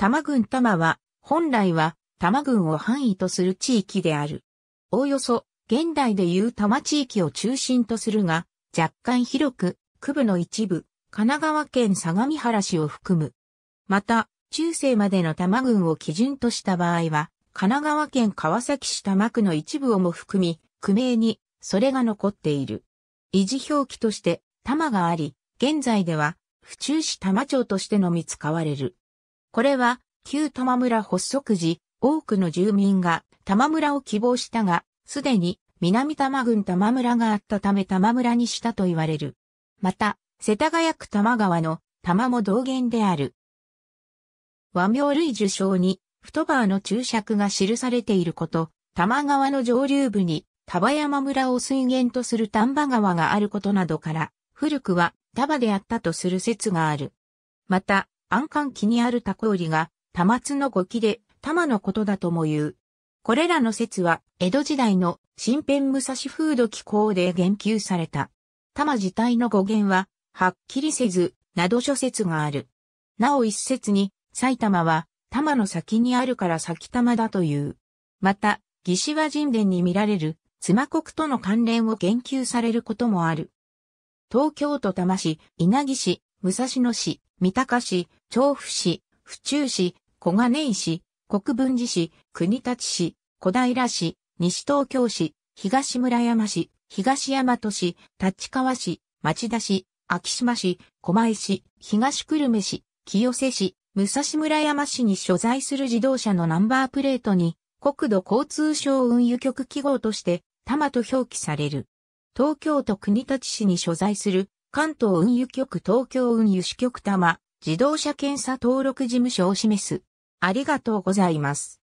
多摩郡多摩は、本来は多摩郡を範囲とする地域である。おおよそ、現代でいう多摩地域を中心とするが、若干広く、区部の一部、神奈川県相模原市を含む。また、中世までの多摩郡を基準とした場合は、神奈川県川崎市多摩区の一部をも含み、区名に、それが残っている。維持表記として、多摩があり、現在では、府中市多摩町としてのみ使われる。これは、旧玉村発足時、多くの住民が玉村を希望したが、すでに南玉郡玉村があったため玉村にしたと言われる。また、世田谷区玉川の玉も同源である。和名類受賞に、太川ーの注釈が記されていること、玉川の上流部に、束山村を水源とする丹波川があることなどから、古くは束であったとする説がある。また、安関期にあるタコりが、玉津の語記で、玉のことだとも言う。これらの説は、江戸時代の新編武蔵風土機行で言及された。玉自体の語源は、はっきりせず、など諸説がある。なお一説に、埼玉は、玉の先にあるから先玉だという。また、義士は神殿に見られる、妻国との関連を言及されることもある。東京都多摩市、稲城市、武蔵野市、三鷹市、調布市、府中市、小金井市、国分寺市、国立市、小平市、西東京市、東村山市、東大和市、立川市、町田市、秋島市、狛江市、東久留米市、清瀬市、武蔵村山市に所在する自動車のナンバープレートに、国土交通省運輸局記号として、多摩と表記される。東京都国立市に所在する関東運輸局東京運輸支局多摩自動車検査登録事務所を示す。ありがとうございます。